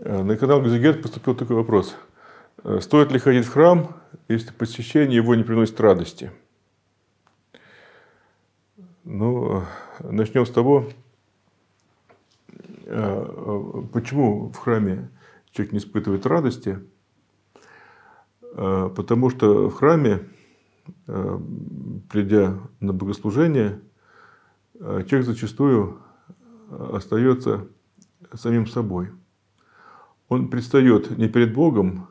Э, на канал Газигерт поступил такой вопрос. Э, стоит ли ходить в храм, если посещение его не приносит радости? Ну, э, начнем с того, почему в храме человек не испытывает радости. Потому что в храме, придя на богослужение, человек зачастую остается самим собой – он предстает не перед Богом,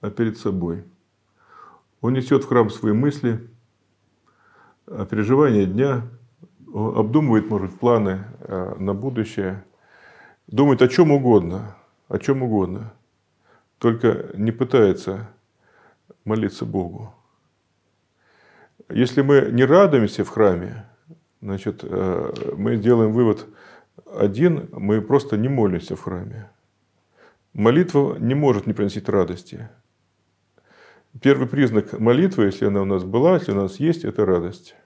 а перед собой. Он несет в храм свои мысли, а переживания дня, обдумывает, может, планы а, на будущее, думает о чем угодно, о чем угодно, только не пытается молиться Богу. Если мы не радуемся в храме, значит, э, мы делаем вывод один, мы просто не молимся в храме. Молитва не может не приносить радости. Первый признак молитвы, если она у нас была, если у нас есть, это радость.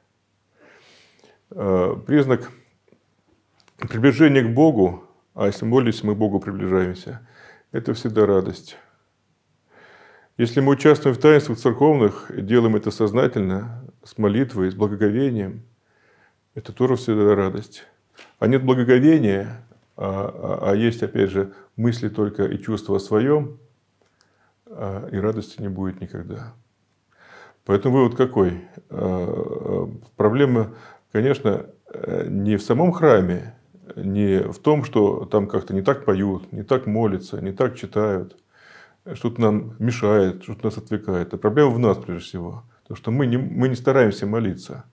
А, признак приближения к Богу, а если молимся, мы к Богу приближаемся, это всегда радость. Если мы участвуем в таинствах церковных, делаем это сознательно, с молитвой, с благоговением, это тоже всегда радость. А нет благоговения, а, а, а, есть, опять же, мысли только и чувства о своем, а, и радости не будет никогда. Поэтому вывод какой? Проблема, конечно, э, не в самом храме, не в том, что там как-то не так поют, не так молятся, не так читают, что-то нам мешает, что-то нас отвлекает. А проблема в нас, прежде всего. Потому что мы не, мы не стараемся молиться.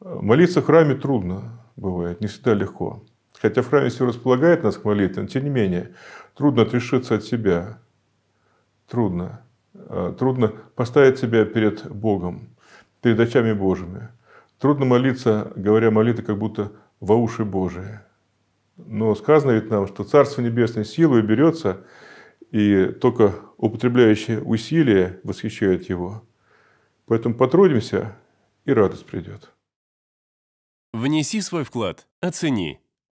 Молиться в храме трудно бывает, не всегда легко. Хотя в храме все располагает нас к молитве, но тем не менее, трудно отрешиться от себя. Трудно. А, трудно поставить себя перед Богом, перед очами Божьими. Трудно молиться, говоря молитвы, как будто во уши Божии. Но сказано ведь нам, что Царство Небесное силой берется, и только употребляющие усилия восхищают его. Поэтому потрудимся, и радость придет. Внеси свой вклад, оцени –